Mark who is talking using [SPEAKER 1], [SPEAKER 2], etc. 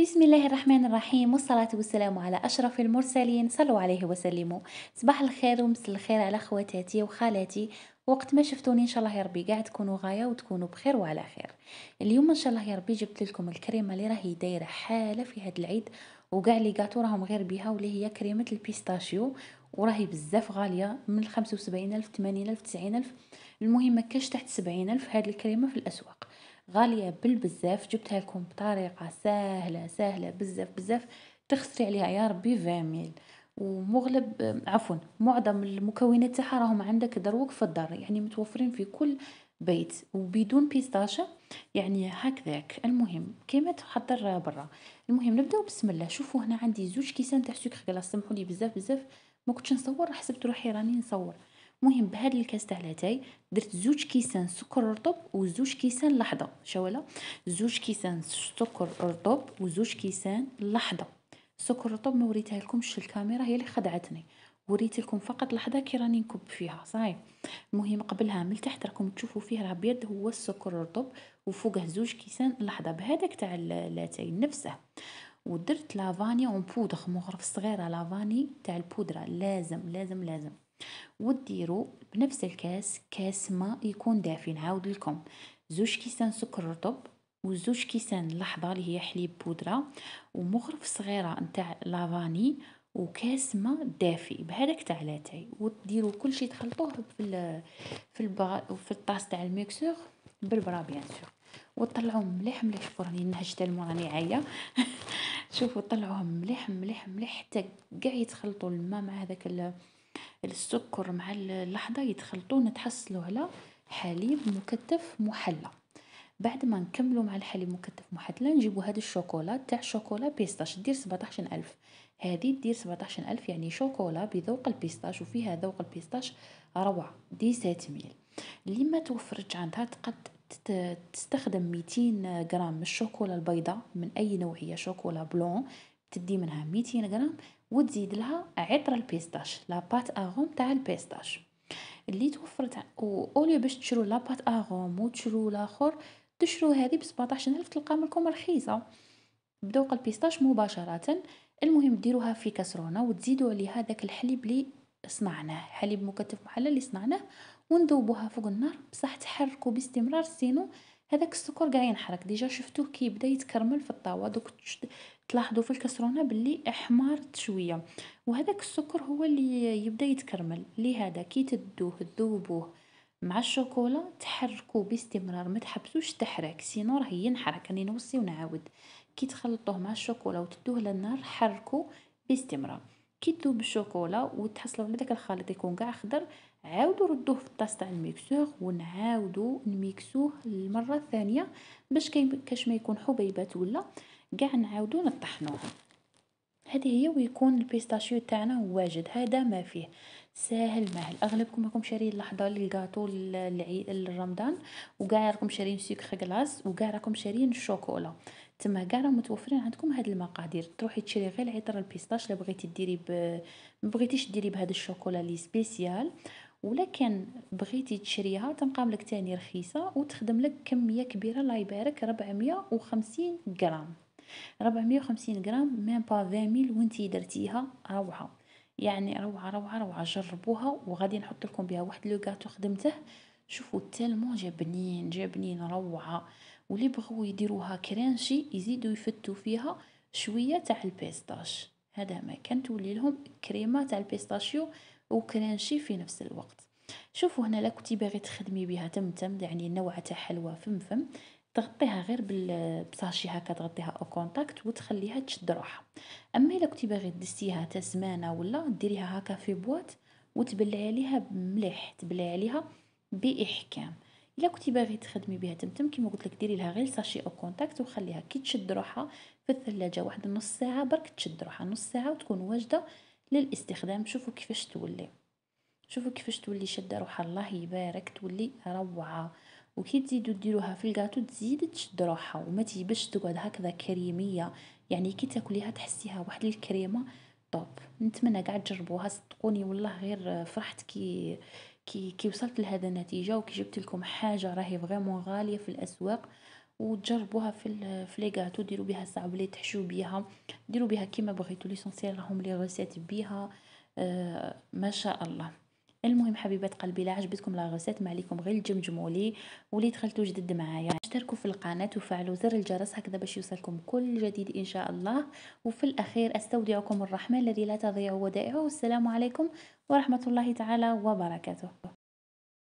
[SPEAKER 1] بسم الله الرحمن الرحيم والصلاة والسلام على أشرف المرسلين صلوا عليه وسلموا صباح الخير ومس الخير على خواتاتي وخالاتي وقت ما شفتوني ان شاء الله يا ربي قاع تكونوا غايه وتكونوا بخير وعلى خير اليوم ان شاء الله يا ربي جبت لكم الكريمه اللي راهي دايره حاله في هذا العيد وكاع لي قاتو راهم غير بها واللي هي كريمه البيستاشيو وراهي بزاف غاليه من وسبعين ألف ألف تسعين ألف المهم ما كاش تحت ألف هاد الكريمه في الاسواق غالية بالبزاف جبتها لكم بطريقة سهلة سهلة بزاف بزاف تخسري عليها يا ربي فاميل ومغلب عفوا معظم المكونات تاعها راهم عندك دروك في الدار يعني متوفرين في كل بيت وبدون بيستاشا يعني هكذاك المهم كيما تحضر برا المهم نبداو بسم الله شوفوا هنا عندي زوج كيسان تاع سكر كلاص سمحوا لي بزاف بزاف ما كنتش نصور حسبت روحي راني نصور مهم بهاد الكاس تاع لاتاي درت زوج كيسان سكر رطب وزوج كيسان لحظه شوالا زوج كيسان سكر رطب وزوج كيسان لحظه سكر رطب ما وريتها لكمش الكاميرا هي اللي خدعتني وريت لكم فقط لحظه كي راني نكب فيها صاي المهم قبلها من تحت راكم تشوفوا فيه راه بيض هو السكر الرطب وفوقه زوج كيسان لحظه بهذاك تاع لاتاي نفسه ودرت درت لافاني اون بودغ مغرف صغيرة لافاني تاع البودرة لازم لازم لازم و ديرو بنفس الكاس كاس ما يكون دافي نعاودلكم زوج كيسان سكر رطب و زوج كيسان لحظة لي هي حليب بودرة و مغرف صغيرة نتاع لافاني و كاس ما دافي بهذاك تاع لاتاي و ديرو كلشي تخلطوه في في فال في الطاس تاع الميكسور بالبرا بيان سور وطلعوه مليح مليح في الفرن ينهش تالمو راني عايه شوفوا طلعوهم مليح مليح مليح حتى كاع يتخلطوا الماء مع هذاك السكر مع اللحظه يتخلطوا نتحصلوا على حليب مكثف محلى بعد ما نكملوا مع الحليب مكثف محلى نجيبوا هذا الشوكولا تاع شوكولا بيستاش دير 17000 هذه دير 17000 يعني شوكولا بذوق البيستاش وفيها ذوق البيستاش روعه دي 7000 اللي ما توفرتش عندها تقد تستخدم ميتين غرام من الشوكولا البيضا من أي نوعية شوكولا بلون تدي منها ميتين وتزيد لها عطر البيستاش لاباط أغوم تاع البيستاش اللي توفرت اولي باش تشرو لاباط أغوم وتشرو تشرو لاخر تشرو هذه ب 17000 تلقا مالكم رخيصة بدوق البيستاش مباشرة، المهم ديروها في كسرونة وتزيدوا عليها داك الحليب لي صنعناه حليب مكثف محلى لي صنعناه. وندوبوها فوق النار بصح تحركوا باستمرار سينو هذاك السكر كاع ينحرق ديجا شفتوه كي بدا يتكرمل في الطاوه دوك تلاحظوا في الكسرونه باللي احمرت شويه وهذاك السكر هو اللي يبدا يتكرمل لهذا كي تدوه تذوبوه مع الشوكولا تحركوا باستمرار ما تحبسوش تحرك سينو راه ينحرق راني نوصي ونعاود كي تخلطوه مع الشوكولا وتدوه للنار حركوا باستمرار كي تذوب الشوكولا وتحصلوا على داك الخليط يكون كاع خضر عاودوا ردوه في الطاس تاع الميكسور ونعاودوا نميكسوه المره الثانيه باش كاش ما يكون حبيبات ولا كاع نعاودو نطحنوه هذه هي ويكون البيستاشيو تاعنا واجد هذا ما فيه ساهل ماهل اغلبكم راكم شاريين لحضه للكاطو لرمضان وكاع راكم شاريين سكر غلاص وكاع راكم شاريين الشوكولا تما كاع راهم متوفرين عندكم هاد المقادير تروحي تشري غير عطر البيستاش لا بغيتي ديري ب... بغيتيش ديري بهذا الشوكولا لي سبيسيال ولا كان بغيتي تشريها تنقام لك تاني رخيصه وتخدم لك كميه كبيره الله يبارك 450 غرام 450 غرام ميم با 20000 وانتي درتيها روعه يعني روعه روعه روعه جربوها وغادي نحط لكم بها واحد لو كاطو خدمته شوفوا تالمون جا بنين جا بنين روعه واللي بغاو يديروها كرانشي يزيدوا يفتوا فيها شويه تاع البيستاش هذا ما تولي لهم كريمه تاع البيستاشيو وكرانشي في نفس الوقت شوفوا هنا لا كنتي باغي تخدمي بها تم تم يعني نوع تاع حلوى فم فم تغطيها غير بالبساشي هكا تغطيها او كونتاكت وتخليها تشد روحها اما الا كنتي باغي تدسيها تاع سمانه ولا ديريها هكا في بواط وتبلعي عليها مليح تبلعي عليها باحكام الا كنتي باغي تخدمي بها تمتم كيما قلت لك ديري لها غير ساشي او كونتاكت وخليها كي تشد روحها في الثلاجه واحد نص ساعه برك تشد روحها نص ساعه وتكون واجده للاستخدام شوفوا كيفاش تولي شوفوا كيفاش تولي شاده روحها الله يبارك تولي روعه وكي تزيدو ديروها في الكاطو تزيد تشد روحها وما تجيبش تقعد هكذا كريميه يعني كي تاكليها تحسيها واحد الكريمه طوب نتمنى قاعد تجربوها صدقوني والله غير فرحت كي كي كي وصلت لهذا النتيجه وكي جبت لكم حاجه راهي فريمون غاليه في الاسواق وتجربوها في في لي غاتو ديروا بها الصعبلي تحشو بها ديروا بها كيما بغيتوا ليسونسيال راهم لي ريسيت بيها آه ما شاء الله المهم حبيبات قلبي لا عجبتكم لا غوسيت ما عليكم غير تجمجموا لي ولي دخلتوا جدد معايا اشتركوا في القناه وفعلوا زر الجرس هكذا باش يوصلكم كل جديد ان شاء الله وفي الاخير استودعكم الرحمن الذي لا تضيع ودائعه والسلام عليكم ورحمه الله تعالى وبركاته